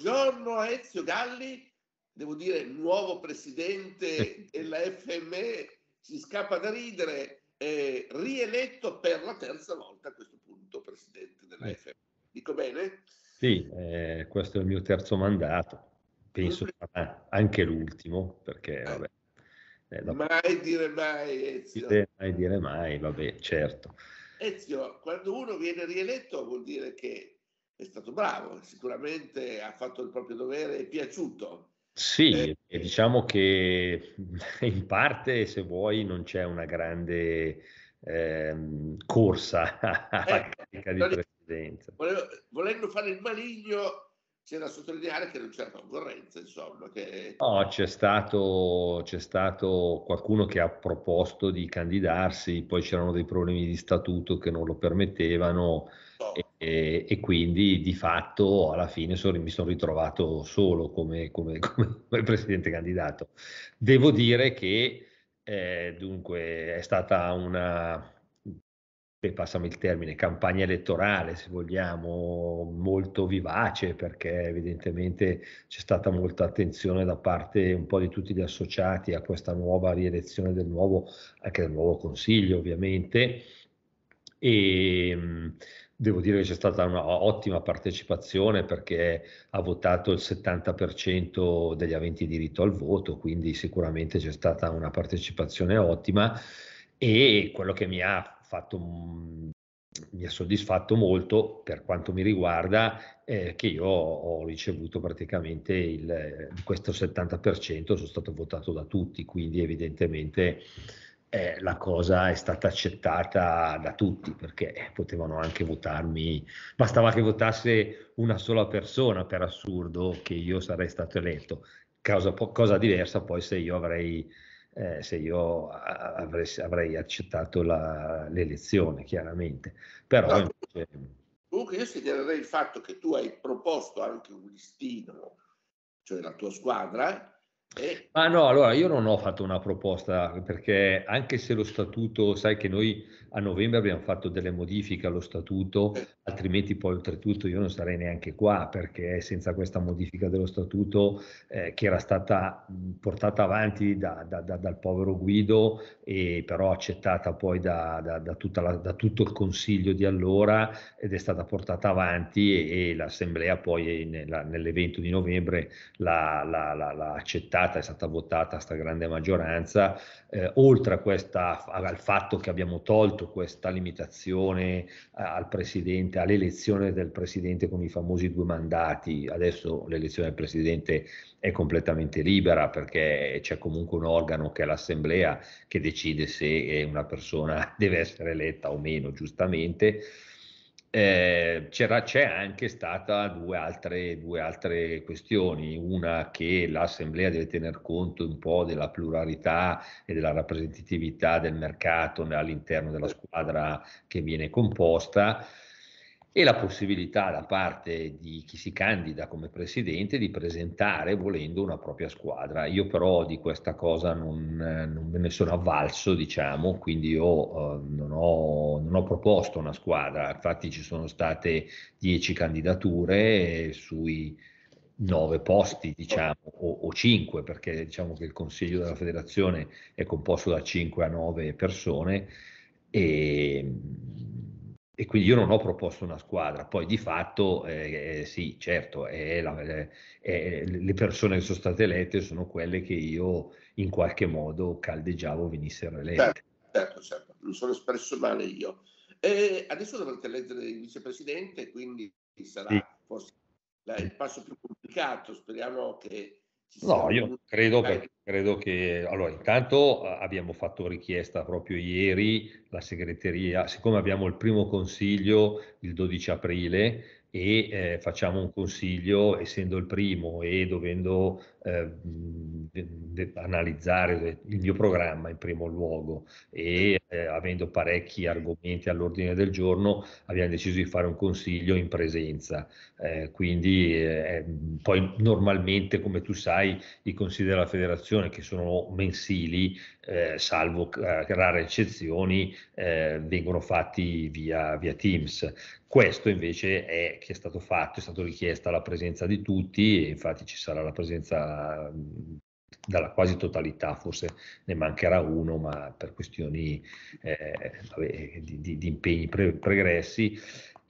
buongiorno a Ezio Galli, devo dire nuovo presidente della FME, si scappa da ridere, eh, rieletto per la terza volta a questo punto presidente della FME. Dico bene? Sì, eh, questo è il mio terzo mandato, penso mm. anche l'ultimo, perché eh. vabbè. Eh, dopo... Mai dire mai, Ezio. Mai dire mai, vabbè, certo. Ezio, quando uno viene rieletto vuol dire che è stato bravo, sicuramente ha fatto il proprio dovere, è piaciuto. Sì, eh, e diciamo che in parte, se vuoi, non c'è una grande ehm, corsa alla eh, carica di presidenza. Volevo, volendo fare il maligno, c'è da sottolineare che non c'era concorrenza, insomma. Che... No, c'è stato, c'è stato, qualcuno che ha proposto di candidarsi, poi c'erano dei problemi di statuto che non lo permettevano no. e, e, quindi di fatto alla fine sono, mi sono ritrovato solo come, come, come, presidente candidato. Devo dire che eh, dunque è stata una, beh, passami il termine, campagna elettorale, se vogliamo, molto vivace, perché evidentemente c'è stata molta attenzione da parte un po' di tutti gli associati a questa nuova rielezione del nuovo, anche del nuovo Consiglio, ovviamente. E ehm, devo dire che c'è stata un'ottima partecipazione perché ha votato il 70% degli aventi diritto al voto, quindi sicuramente c'è stata una partecipazione ottima e quello che mi ha fatto, mi ha soddisfatto molto per quanto mi riguarda eh, che io ho ricevuto praticamente il, questo 70% sono stato votato da tutti, quindi evidentemente eh, la cosa è stata accettata da tutti perché potevano anche votarmi, bastava che votasse una sola persona per assurdo che io sarei stato eletto, cosa, cosa diversa poi se io avrei eh, se io avrei, avrei accettato la, l'elezione, chiaramente. Però no, invece... Comunque io segnalerei il fatto che tu hai proposto anche un listino, cioè la tua squadra, eh. Ma no, allora io non ho fatto una proposta perché anche se lo statuto, sai che noi a novembre abbiamo fatto delle modifiche allo statuto, eh. altrimenti poi oltretutto io non sarei neanche qua perché senza questa modifica dello statuto eh, che era stata portata avanti da, da, da, dal povero Guido e però accettata poi la, da, tutto il consiglio di allora ed è stata portata avanti e, e l'assemblea poi nella, nell'evento di novembre l'ha accettata votata, è stata votata a stragrande maggioranza, eh, oltre a questa, al fatto che abbiamo tolto questa limitazione eh, al presidente, all'elezione del presidente con i famosi due mandati, adesso l'elezione del presidente è completamente libera perché c'è comunque un organo che è l'assemblea che decide se una persona deve essere eletta o meno, giustamente eh, c'è anche stata due altre, due altre, questioni, una che l'Assemblea deve tener conto un po' della pluralità e della rappresentatività del mercato all'interno della squadra che viene composta, e la possibilità da parte di chi si candida come presidente di presentare volendo una propria squadra. Io però di questa cosa non, non me ne sono avvalso, diciamo, quindi io eh, non, ho, non, ho, proposto una squadra, infatti ci sono state dieci candidature sui nove posti, diciamo, o, o 5, perché diciamo che il Consiglio della Federazione è composto da cinque a nove persone e e quindi io non ho proposto una squadra, poi di fatto eh, eh sì, certo, è la, è, le persone che sono state elette sono quelle che io in qualche modo caldeggiavo venissero elette. Certo, certo, certo. mi sono espresso male io. E adesso dovrete eleggere il vicepresidente, quindi sarà sì. forse il passo più complicato, speriamo che No, io credo, perché, credo, che... Allora, intanto abbiamo fatto richiesta proprio ieri, la segreteria, siccome abbiamo il primo consiglio il 12 aprile, e eh, facciamo un consiglio essendo il primo e dovendo eh, analizzare il mio programma in primo luogo e eh, avendo parecchi argomenti all'ordine del giorno abbiamo deciso di fare un consiglio in presenza eh, quindi eh, poi normalmente come tu sai i consigli della federazione che sono mensili eh, salvo rare eccezioni vengono fatti via, via Teams questo invece è che è stato fatto, è stata richiesta la presenza di tutti e infatti ci sarà la presenza dalla quasi totalità, forse ne mancherà uno, ma per questioni eh, di, di, di, impegni pre- pregressi,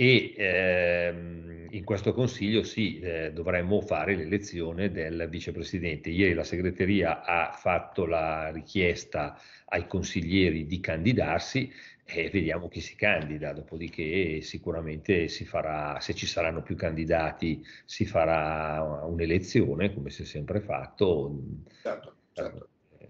e ehm, in questo Consiglio sì, eh, dovremmo fare l'elezione del vicepresidente. Ieri la segreteria ha fatto la richiesta ai consiglieri di candidarsi e vediamo chi si candida, dopodiché sicuramente si farà, se ci saranno più candidati si farà un'elezione come si è sempre fatto. Certo, certo. Eh.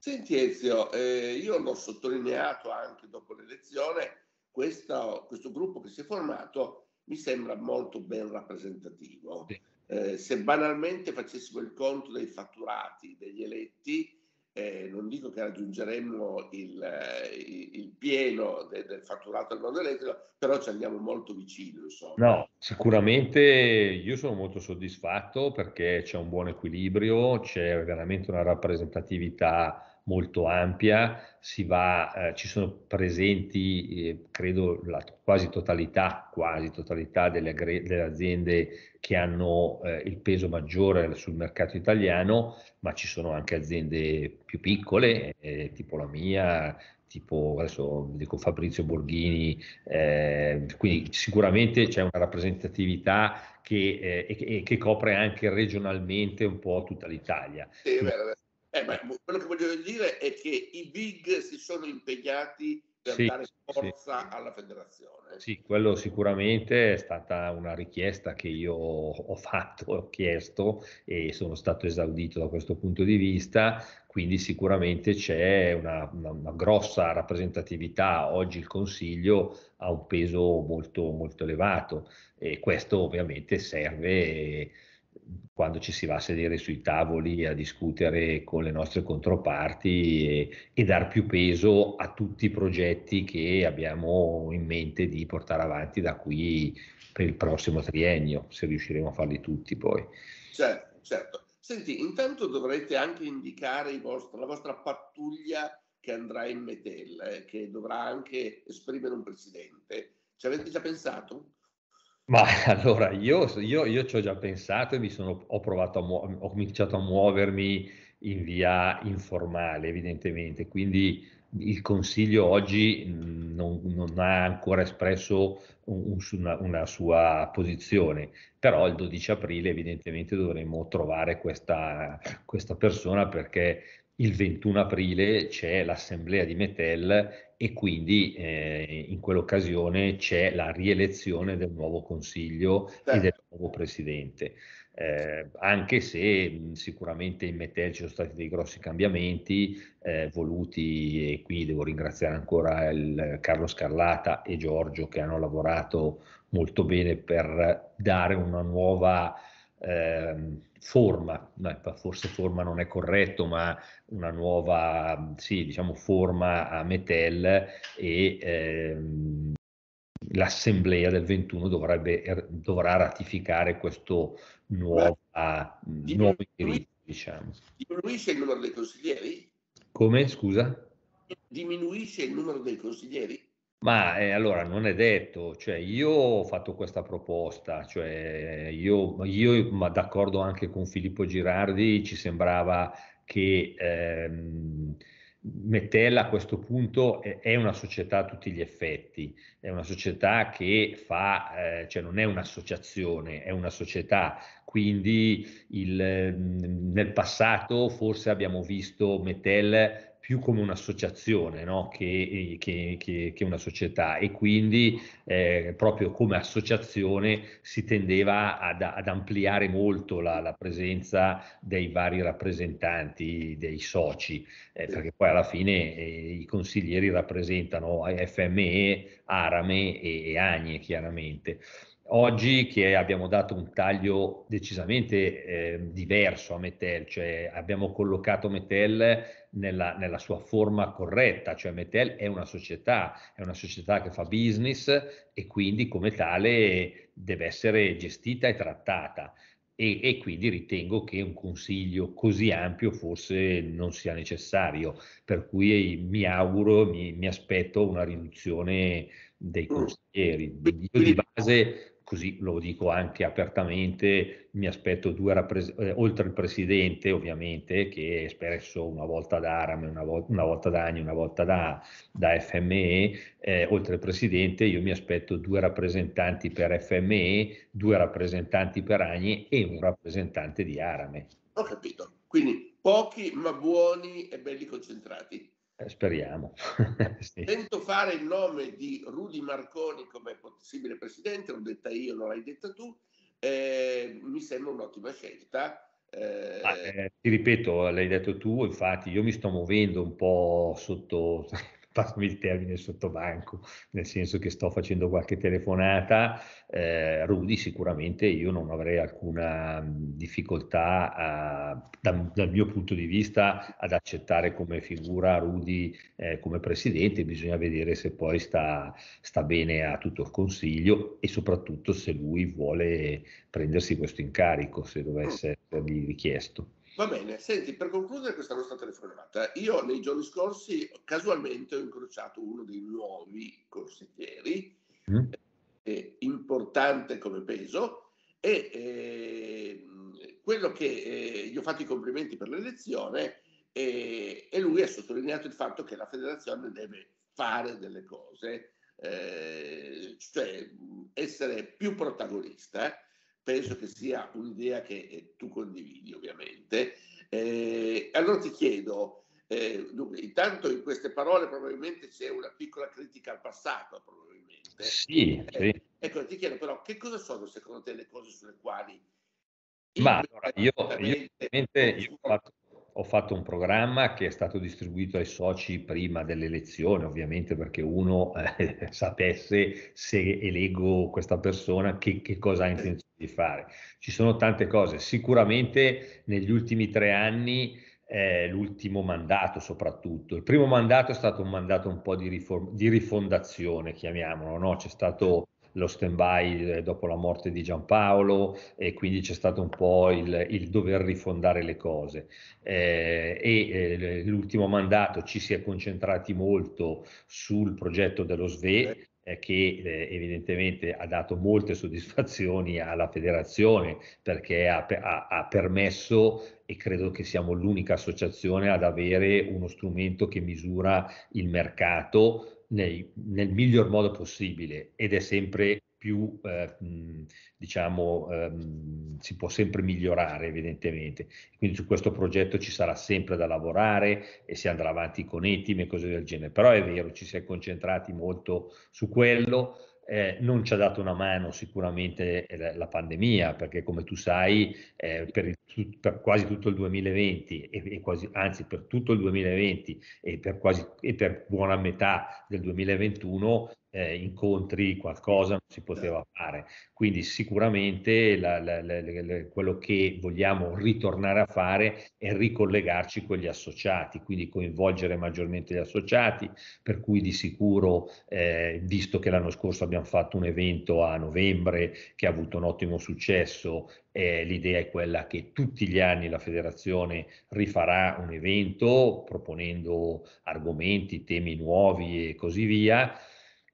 Senti Ezio, eh, io l'ho sottolineato anche dopo l'elezione questo, questo gruppo che si è formato mi sembra molto ben rappresentativo. Sì. Eh, se banalmente facessimo il conto dei fatturati degli eletti, eh, non dico che raggiungeremmo il, il, eh, il pieno de, del fatturato del mondo elettrico, però ci andiamo molto vicino. Insomma. No, sicuramente io sono molto soddisfatto perché c'è un buon equilibrio, c'è veramente una rappresentatività molto ampia, va, eh, ci sono presenti eh, credo la quasi totalità, quasi totalità delle, delle, aziende che hanno eh, il peso maggiore sul mercato italiano, ma ci sono anche aziende più piccole, eh, tipo la mia, tipo adesso dico Fabrizio Borghini, eh, quindi sicuramente c'è una rappresentatività che, eh, che, che, copre anche regionalmente un po' tutta l'Italia. Sì, eh, beh, quello che voglio dire è che i big si sono impegnati per sì, dare forza sì. alla federazione. Sì, quello sicuramente è stata una richiesta che io ho fatto, ho chiesto e sono stato esaudito da questo punto di vista, quindi sicuramente c'è una, una, una grossa rappresentatività. Oggi il Consiglio ha un peso molto, molto elevato e questo ovviamente serve quando ci si va a sedere sui tavoli a discutere con le nostre controparti e, e dar più peso a tutti i progetti che abbiamo in mente di portare avanti da qui per il prossimo triennio, se riusciremo a farli tutti poi. Certo, certo. Senti, intanto dovrete anche indicare vostri, la vostra pattuglia che andrà in Metel, eh, che dovrà anche esprimere un presidente. Ci avete già pensato? Ma allora io, io, io ci ho già pensato e mi sono, ho provato a muo- ho cominciato a muovermi in via informale, evidentemente. Quindi il Consiglio oggi mm, non, non ha ancora espresso un, una, una, sua posizione, però il 12 aprile evidentemente dovremmo trovare questa, questa persona perché il 21 aprile c'è l'assemblea di Metel e quindi eh, in quell'occasione c'è la rielezione del nuovo consiglio certo. e del certo. nuovo presidente. Eh, anche se mh, sicuramente in Metel ci sono stati dei grossi cambiamenti eh, voluti e qui devo ringraziare ancora il, Carlo Scarlata e Giorgio che hanno lavorato molto bene per dare una nuova eh, forma, forse forma non è corretto, ma una nuova sì, diciamo forma a Metel e ehm, l'assemblea del 21 dovrebbe, dovrà ratificare questo nuovo, nuovo indirizzo. Diciamo. Diminuisce il numero dei consiglieri? Come, scusa? Diminuisce il numero dei consiglieri? Ma eh, allora non è detto, cioè io ho fatto questa proposta, cioè io, io ma d'accordo anche con Filippo Girardi, ci sembrava che ehm, Mettella a questo punto è una società a tutti gli effetti, è una società che fa, eh, cioè non è un'associazione, è una società, quindi il, mm, nel passato forse abbiamo visto Mettella più come un'associazione no? che, eh, che, che, che, una società e quindi eh, proprio come associazione si tendeva ad, ad ampliare molto la, la, presenza dei vari rappresentanti, dei soci, eh, perché poi alla fine eh, i consiglieri rappresentano FME, Arame e, e Agne chiaramente. Oggi che abbiamo dato un taglio decisamente eh, diverso a Metel, cioè abbiamo collocato Metel nella, nella, sua forma corretta, cioè Metel è una società, è una società che fa business e quindi come tale deve essere gestita e trattata. E, e quindi ritengo che un consiglio così ampio forse non sia necessario, per cui mi auguro, mi, mi aspetto una riduzione dei mm. consiglieri. Io di base così lo dico anche apertamente, mi aspetto due rappresentanti, eh, oltre il presidente ovviamente, che è espresso una volta da Aram, una, vo- una volta da Agni, una volta da, da FME, eh, oltre il presidente io mi aspetto due rappresentanti per FME, due rappresentanti per Agni e un rappresentante di Arame. Ho capito, quindi pochi ma buoni e belli concentrati. Eh, speriamo. sì. Sento fare il nome di Rudy Marconi come possibile presidente, l'ho detta io, non l'hai detta tu, eh, mi sembra un'ottima scelta. Eh... Ah, ti ripeto, l'hai detto tu, infatti io mi sto muovendo un po' sotto passami il termine sottobanco, nel senso che sto facendo qualche telefonata, eh, Rudy sicuramente io non avrei alcuna difficoltà a, da, dal mio punto di vista ad accettare come figura Rudy eh, come presidente, bisogna vedere se poi sta, sta bene a tutto il consiglio e soprattutto se lui vuole prendersi questo incarico, se dovesse mm. essergli richiesto. Va bene, senti, per concludere questa nostra telefonata, io nei giorni scorsi casualmente ho incrociato uno dei nuovi consiglieri, mm. eh, importante come peso, e eh, quello che eh, gli ho fatto i complimenti per l'elezione e, eh, e, lui ha sottolineato il fatto che la federazione deve fare delle cose, eh, cioè mm, essere più protagonista penso che sia un'idea che eh, tu condividi ovviamente. Eh, allora ti chiedo, eh, dunque, intanto in queste parole probabilmente c'è una piccola critica al passato, probabilmente. Sì, eh, sì. Ecco, ti chiedo però che cosa sono secondo te le cose sulle quali... Ma allora, io, io, io ho fatto ho fatto un programma che è stato distribuito ai soci prima dell'elezione, ovviamente perché uno eh, sapesse se eleggo questa persona che, che, cosa ha intenzione di fare. Ci sono tante cose, sicuramente negli ultimi tre anni eh, l'ultimo mandato soprattutto. Il primo mandato è stato un mandato un po' di, riform- di rifondazione, chiamiamolo, no? C'è stato lo stand-by eh, dopo la morte di Giampaolo e quindi c'è stato un po' il, il dover rifondare le cose. Eh, e eh, l'ultimo mandato ci si è concentrati molto sul progetto dello SVE eh, che eh, evidentemente ha dato molte soddisfazioni alla federazione perché ha, ha, ha, permesso e credo che siamo l'unica associazione ad avere uno strumento che misura il mercato nei, nel miglior modo possibile ed è sempre più, eh, diciamo, ehm, si può sempre migliorare evidentemente. Quindi su questo progetto ci sarà sempre da lavorare e si andrà avanti con etime e cose del genere. Però è vero, ci si è concentrati molto su quello, eh, non ci ha dato una mano sicuramente eh, la pandemia, perché come tu sai, eh, per, il, per, quasi tutto il 2020, e, e quasi, anzi per tutto il 2020 e per, quasi, e per buona metà del 2021, eh, incontri, qualcosa non si poteva fare. Quindi sicuramente la, la, la, quello che vogliamo ritornare a fare è ricollegarci con gli associati, quindi coinvolgere maggiormente gli associati, per cui di sicuro, eh, visto che l'anno scorso abbiamo fatto un evento a novembre che ha avuto un ottimo successo, eh, l'idea è quella che tutti gli anni la federazione rifarà un evento proponendo argomenti, temi nuovi e così via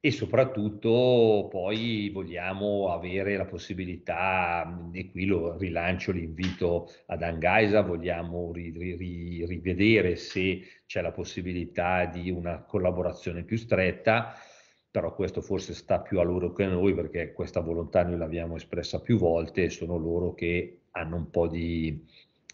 e soprattutto poi vogliamo avere la possibilità, e qui lo rilancio l'invito ad Angaisa, vogliamo ri, ri, rivedere se c'è la possibilità di una collaborazione più stretta, però questo forse sta più a loro che a noi perché questa volontà noi l'abbiamo espressa più volte e sono loro che hanno un po' di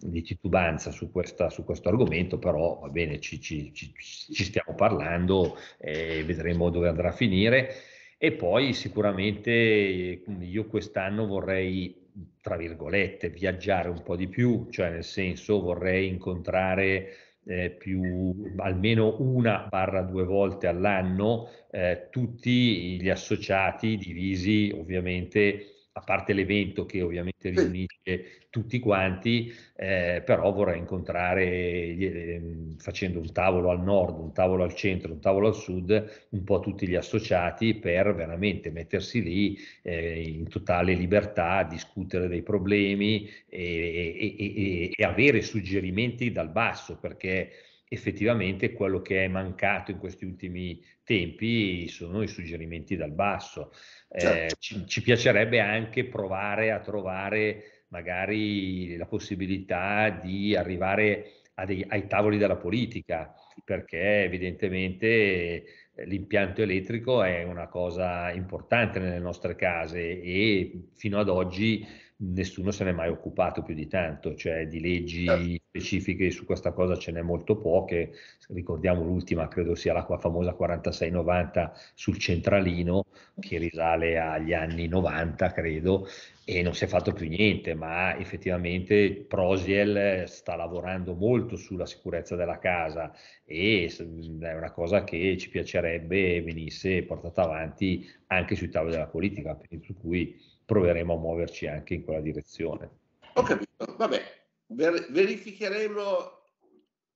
di titubanza su, questa, su, questo argomento, però va bene, ci, ci, ci, ci stiamo parlando e vedremo dove andrà a finire. E poi sicuramente io quest'anno vorrei, tra virgolette, viaggiare un po' di più, cioè nel senso vorrei incontrare eh, più almeno una barra due volte all'anno eh, tutti gli associati divisi ovviamente a parte l'evento che ovviamente riunisce tutti quanti, eh, però vorrei incontrare eh, facendo un tavolo al nord, un tavolo al centro, un tavolo al sud, un po' tutti gli associati per veramente mettersi lì eh, in totale libertà, discutere dei problemi e, e, e, e avere suggerimenti dal basso, perché effettivamente quello che è mancato in questi ultimi tempi sono i suggerimenti dal basso. Eh, certo. Eh, ci, ci, piacerebbe anche provare a trovare magari la possibilità di arrivare dei, ai tavoli della politica, perché evidentemente eh, l'impianto elettrico è una cosa importante nelle nostre case e fino ad oggi nessuno se n'è mai occupato più di tanto, cioè di leggi certo. specifiche su questa cosa ce n'è molto poche, ricordiamo l'ultima credo sia la famosa 4690 sul centralino che risale agli anni 90 credo e non si è fatto più niente, ma effettivamente Prosiel sta lavorando molto sulla sicurezza della casa e è una cosa che ci piacerebbe venisse portata avanti anche sui tavoli della politica, per cui proveremo a muoverci anche in quella direzione. Ho capito, vabbè, ver- verificheremo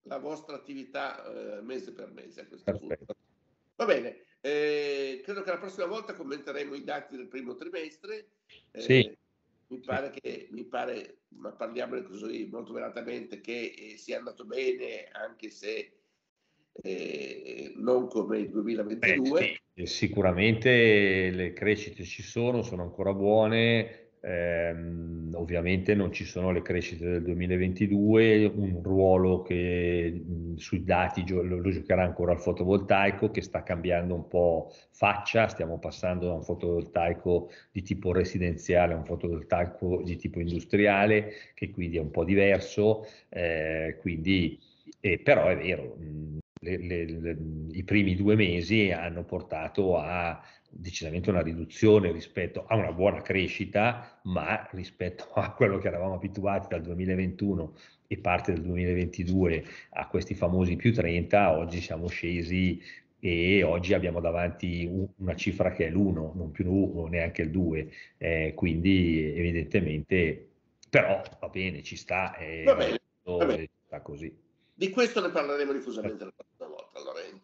la vostra attività eh, mese per mese a questo Perfetto. punto. Va bene, eh, credo che la prossima volta commenteremo i dati del primo trimestre. Eh, sì. Mi pare che, mi pare, ma parliamone così molto velatamente, che eh, sia andato bene anche se eh, non come il 2022. Beh, sì. Eh, sicuramente le crescite ci sono, sono ancora buone, ehm, ovviamente non ci sono le crescite del 2022, un ruolo che sui dati gio- lo giocherà ancora il fotovoltaico che sta cambiando un po' faccia, stiamo passando da un fotovoltaico di tipo residenziale a un fotovoltaico di tipo industriale che quindi è un po' diverso, eh, quindi... Eh, però è vero, mh, le, le, le, i primi due mesi hanno portato a decisamente una riduzione rispetto a una buona crescita, ma rispetto a quello che eravamo abituati dal 2021 e parte del 2022 a questi famosi più 30, oggi siamo scesi e oggi abbiamo davanti una cifra che è l'1, non più neanche il 2, eh, quindi evidentemente, però va bene, ci sta, eh, va bene, va bene. Sta così. Di questo ne parleremo diffusamente. Eh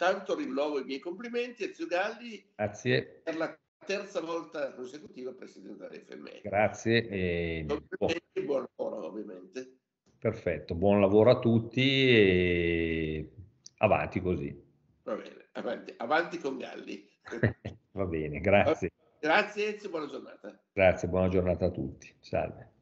intanto rinnovo i miei complimenti a Zio Galli Grazie. per la terza volta consecutiva Presidente dell'FME. Grazie e buon lavoro ovviamente. Perfetto, buon lavoro a tutti e avanti così. Va bene, avanti, avanti con Galli. Va bene, grazie. Grazie Ezio, buona giornata. Grazie, buona giornata a tutti. Salve.